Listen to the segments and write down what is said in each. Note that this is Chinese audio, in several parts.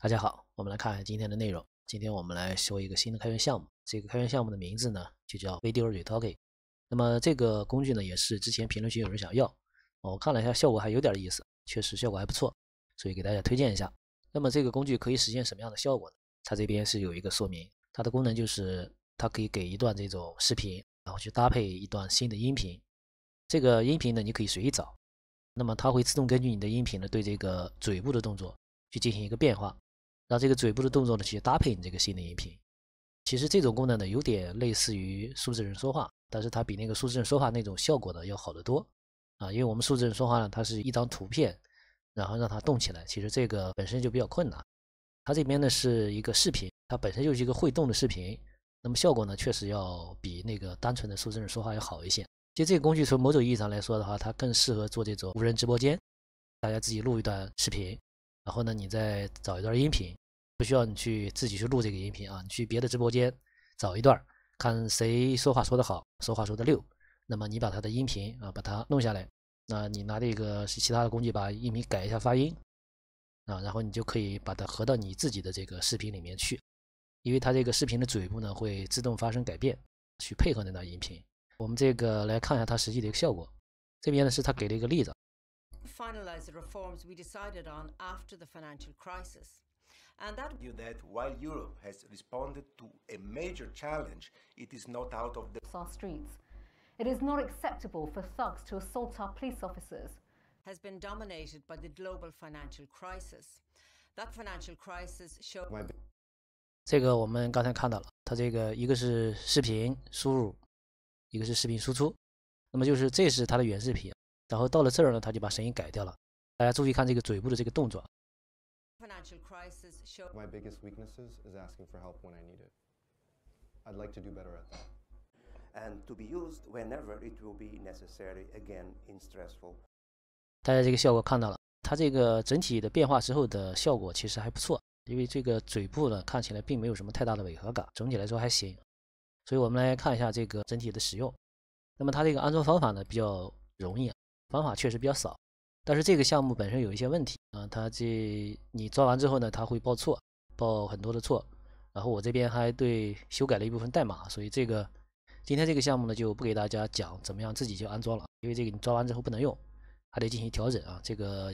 大家好，我们来看今天的内容。今天我们来说一个新的开源项目，这个开源项目的名字呢就叫 Video Retoken。那么这个工具呢也是之前评论区有人想要，我看了一下效果还有点意思，确实效果还不错，所以给大家推荐一下。那么这个工具可以实现什么样的效果呢？它这边是有一个说明，它的功能就是它可以给一段这种视频，然后去搭配一段新的音频。这个音频呢你可以随意找，那么它会自动根据你的音频呢对这个嘴部的动作去进行一个变化。让这个嘴部的动作呢去搭配你这个新的音频。其实这种功能呢有点类似于数字人说话，但是它比那个数字人说话那种效果呢要好得多啊。因为我们数字人说话呢，它是一张图片，然后让它动起来，其实这个本身就比较困难。它这边呢是一个视频，它本身就是一个会动的视频，那么效果呢确实要比那个单纯的数字人说话要好一些。其实这个工具从某种意义上来说的话，它更适合做这种无人直播间，大家自己录一段视频。然后呢，你再找一段音频，不需要你去自己去录这个音频啊，你去别的直播间找一段，看谁说话说得好，说话说的溜，那么你把它的音频啊，把它弄下来，那你拿这个其他的工具把音频改一下发音啊，然后你就可以把它合到你自己的这个视频里面去，因为它这个视频的嘴部呢会自动发生改变，去配合那段音频。我们这个来看一下它实际的一个效果，这边呢是它给了一个例子。finalise the reforms we decided on after the financial crisis. And that, that while Europe has responded to a major challenge, it is not out of the our streets. It is not acceptable for thugs to assault our police officers. Has been dominated by the global financial crisis. That financial crisis showed. 这个我们刚才看到了，它这个一个是视频输入，一个是视频输出，那么就是这是它的原视频。然后到了这儿呢，他就把声音改掉了。大家注意看这个嘴部的这个动作。大家这个效果看到了，它这个整体的变化之后的效果其实还不错，因为这个嘴部呢看起来并没有什么太大的违和感，总体来说还行。所以我们来看一下这个整体的使用。那么它这个安装方法呢比较容易。方法确实比较少，但是这个项目本身有一些问题啊，它这你装完之后呢，它会报错，报很多的错，然后我这边还对修改了一部分代码，所以这个今天这个项目呢就不给大家讲怎么样自己去安装了，因为这个你装完之后不能用，还得进行调整啊，这个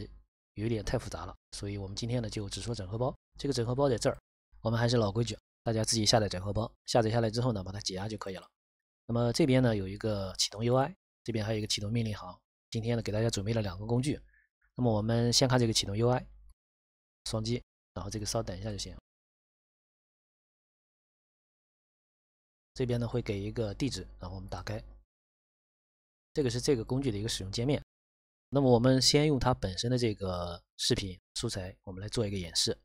有点太复杂了，所以我们今天呢就只说整合包，这个整合包在这儿，我们还是老规矩，大家自己下载整合包，下载下来之后呢把它解压就可以了，那么这边呢有一个启动 UI，这边还有一个启动命令行。今天呢，给大家准备了两个工具。那么我们先看这个启动 UI，双击，然后这个稍等一下就行。这边呢会给一个地址，然后我们打开。这个是这个工具的一个使用界面。那么我们先用它本身的这个视频素材，我们来做一个演示。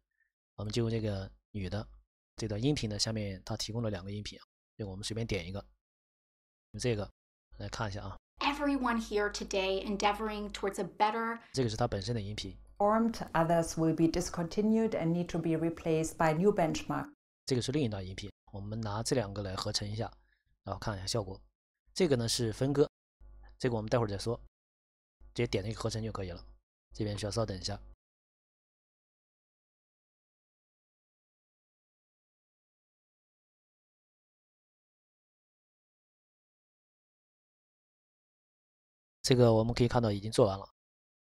我们就用这个女的这段音频呢，下面，它提供了两个音频，就我们随便点一个，用这个来看一下啊。everyone here today endeavoring towards a better 这个是它本身的音频。Formed others will be discontinued and need to be replaced by new benchmark. 这个是另一段音频，我们拿这两个来合成一下，然后看一下效果。这个呢是分割，这个我们待会儿再说，直接点那个合成就可以了。这边需要稍等一下。这个我们可以看到已经做完了。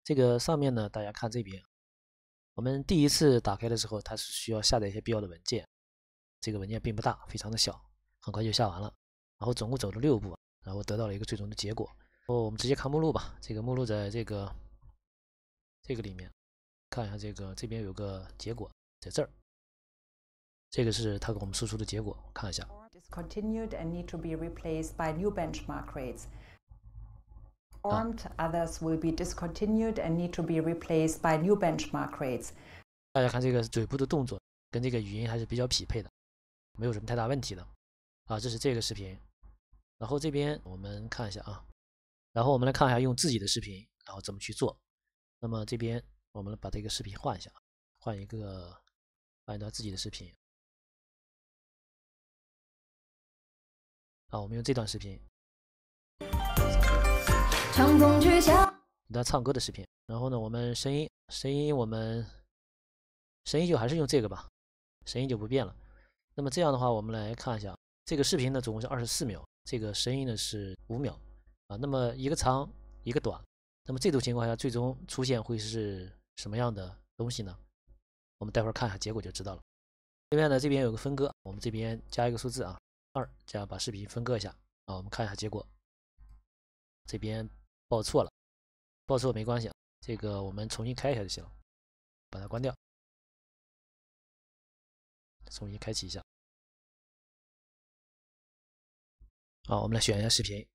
这个上面呢，大家看这边，我们第一次打开的时候，它是需要下载一些必要的文件。这个文件并不大，非常的小，很快就下完了。然后总共走了六步，然后得到了一个最终的结果。哦，我们直接看目录吧。这个目录在这个这个里面，看一下这个这边有个结果在这儿。这个是它给我们输出的结果，看一下。u m d others will be discontinued and need to be replaced by new benchmark rates 大家看这个嘴部的动作跟这个语音还是比较匹配的没有什么太大问题的啊这是这个视频然后这边我们看一下啊然后我们来看一下用自己的视频然后怎么去做那么这边我们把这个视频换一下换一个换一段自己的视频啊我们用这段视频长他唱歌的视频，然后呢，我们声音声音我们声音就还是用这个吧，声音就不变了。那么这样的话，我们来看一下这个视频呢，总共是二十四秒，这个声音呢是五秒啊。那么一个长一个短，那么这种情况下最终出现会是什么样的东西呢？我们待会儿看一下结果就知道了。这边呢，这边有个分割，我们这边加一个数字啊，二，这样把视频分割一下啊。我们看一下结果，这边。报错了，报错没关系啊，这个我们重新开一下就行了，把它关掉，重新开启一下。好，我们来选一下视频，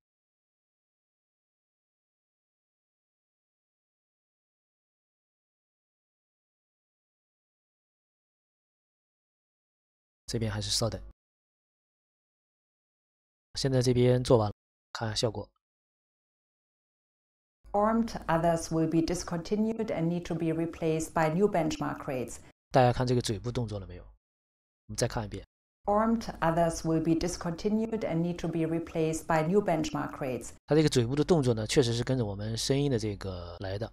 这边还是稍等，现在这边做完了，看下效果。formed, others discontinued to replaced benchmark rates. be need be new and will by 大家看这个嘴部动作了没有？我们再看一遍。f o r m e d others will be discontinued and need to be replaced by new benchmark rates。它这个嘴部的动作呢，确实是跟着我们声音的这个来的，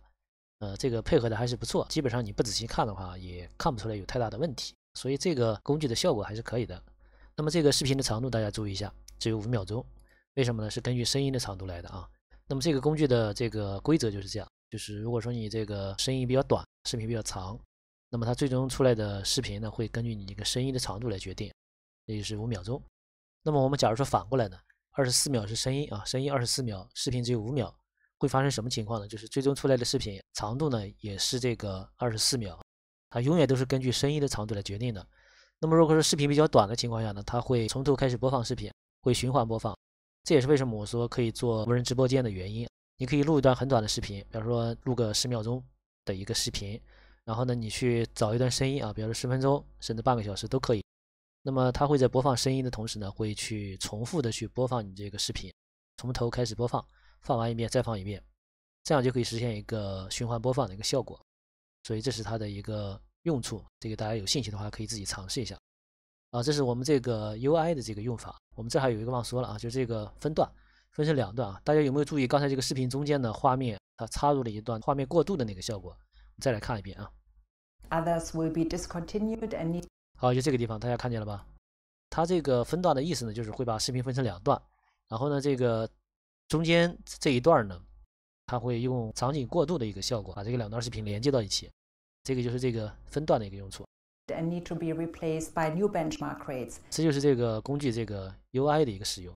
呃，这个配合的还是不错，基本上你不仔细看的话，也看不出来有太大的问题。所以这个工具的效果还是可以的。那么这个视频的长度大家注意一下，只有五秒钟。为什么呢？是根据声音的长度来的啊。那么这个工具的这个规则就是这样，就是如果说你这个声音比较短，视频比较长，那么它最终出来的视频呢，会根据你这个声音的长度来决定，也就是五秒钟。那么我们假如说反过来呢，二十四秒是声音啊，声音二十四秒，视频只有五秒，会发生什么情况呢？就是最终出来的视频长度呢，也是这个二十四秒，它永远都是根据声音的长度来决定的。那么如果说视频比较短的情况下呢，它会从头开始播放视频，会循环播放。这也是为什么我说可以做无人直播间的原因。你可以录一段很短的视频，比如说录个十秒钟的一个视频，然后呢，你去找一段声音啊，比如说十分钟甚至半个小时都可以。那么它会在播放声音的同时呢，会去重复的去播放你这个视频，从头开始播放，放完一遍再放一遍，这样就可以实现一个循环播放的一个效果。所以这是它的一个用处。这个大家有兴趣的话，可以自己尝试一下。啊，这是我们这个 UI 的这个用法。我们这还有一个忘说了啊，就这个分段，分成两段啊。大家有没有注意刚才这个视频中间的画面？它插入了一段画面过渡的那个效果。再来看一遍啊。Others will be discontinued and. 好，就这个地方，大家看见了吧？它这个分段的意思呢，就是会把视频分成两段。然后呢，这个中间这一段呢，它会用场景过渡的一个效果，把这个两段视频连接到一起。这个就是这个分段的一个用处。and replaced benchmark rates need new be to by。这就是这个工具这个 UI 的一个使用。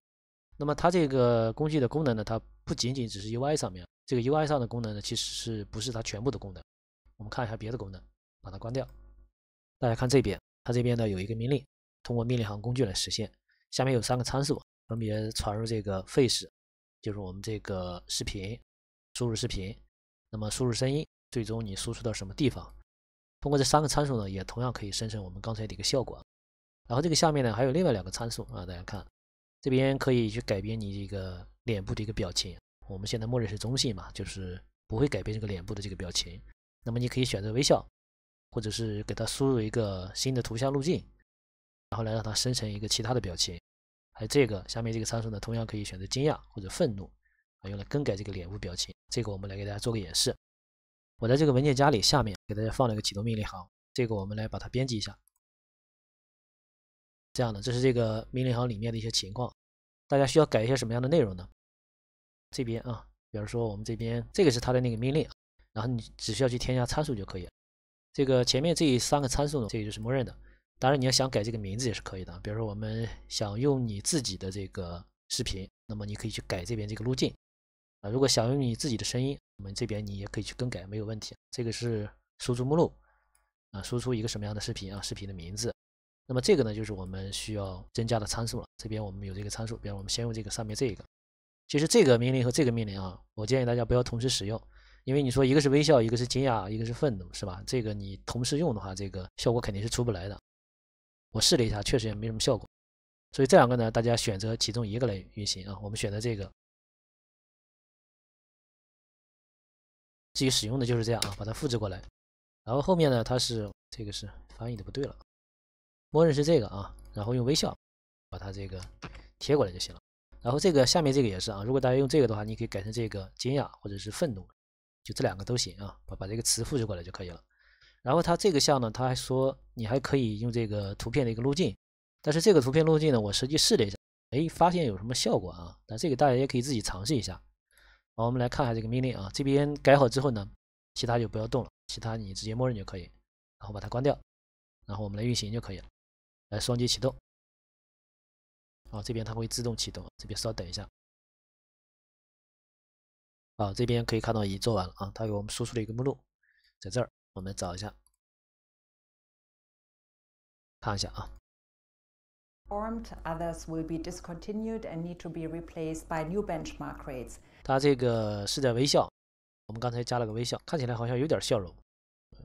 那么它这个工具的功能呢，它不仅仅只是 UI 上面这个 UI 上的功能呢，其实是不是它全部的功能？我们看一下别的功能，把它关掉。大家看这边，它这边呢有一个命令，通过命令行工具来实现。下面有三个参数，分别传入这个 face，就是我们这个视频，输入视频，那么输入声音，最终你输出到什么地方？通过这三个参数呢，也同样可以生成我们刚才的一个效果。然后这个下面呢还有另外两个参数啊，大家看，这边可以去改变你这个脸部的一个表情。我们现在默认是中性嘛，就是不会改变这个脸部的这个表情。那么你可以选择微笑，或者是给它输入一个新的图像路径，然后来让它生成一个其他的表情。还有这个下面这个参数呢，同样可以选择惊讶或者愤怒，啊，用来更改这个脸部表情。这个我们来给大家做个演示。我在这个文件夹里下面给大家放了一个启动命令行，这个我们来把它编辑一下。这样的，这是这个命令行里面的一些情况，大家需要改一些什么样的内容呢？这边啊，比如说我们这边这个是它的那个命令，然后你只需要去添加参数就可以。这个前面这三个参数呢，这个就是默认的。当然你要想改这个名字也是可以的，比如说我们想用你自己的这个视频，那么你可以去改这边这个路径。啊，如果想用你自己的声音，我们这边你也可以去更改，没有问题。这个是输出目录啊，输出一个什么样的视频啊，视频的名字。那么这个呢，就是我们需要增加的参数了。这边我们有这个参数，比如我们先用这个上面这一个。其实这个命令和这个命令啊，我建议大家不要同时使用，因为你说一个是微笑，一个是惊讶，一个是愤怒，是吧？这个你同时用的话，这个效果肯定是出不来的。我试了一下，确实也没什么效果。所以这两个呢，大家选择其中一个来运行啊。我们选择这个。自己使用的就是这样啊，把它复制过来，然后后面呢，它是这个是翻译的不对了，默认是这个啊，然后用微笑把它这个贴过来就行了。然后这个下面这个也是啊，如果大家用这个的话，你可以改成这个惊讶或者是愤怒，就这两个都行啊，把把这个词复制过来就可以了。然后它这个项呢，它还说你还可以用这个图片的一个路径，但是这个图片路径呢，我实际试了一下，哎，发现有什么效果啊？那这个大家也可以自己尝试一下。好，我们来看下这个命令啊。这边改好之后呢，其他就不要动了，其他你直接默认就可以。然后把它关掉，然后我们来运行就可以了。来双击启动，啊，这边它会自动启动，这边稍等一下。啊，这边可以看到已做完了啊，它给我们输出了一个目录，在这儿，我们找一下，看一下啊。formed, others will be discontinued and need to be replaced by new benchmark rates. 他这个是在微笑，我们刚才加了个微笑，看起来好像有点笑容。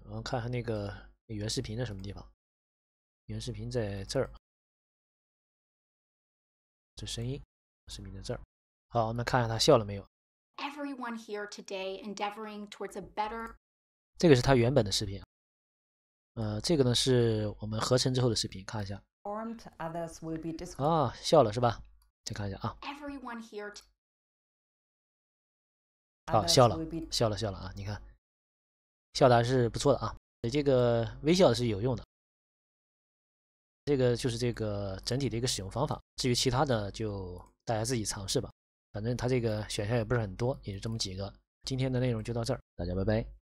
我们看看那个原视频在什么地方？原视频在这儿，这声音，视频在这儿。好，我们看看他笑了没有。Everyone here today endeavoring towards a better. 这个是他原本的视频。呃，这个呢是我们合成之后的视频，看一下。啊，笑了是吧？再看一下啊。好，笑了，笑了，笑了啊！你看，笑的还是不错的啊。你这个微笑是有用的。这个就是这个整体的一个使用方法。至于其他的，就大家自己尝试吧。反正它这个选项也不是很多，也就这么几个。今天的内容就到这儿，大家拜拜。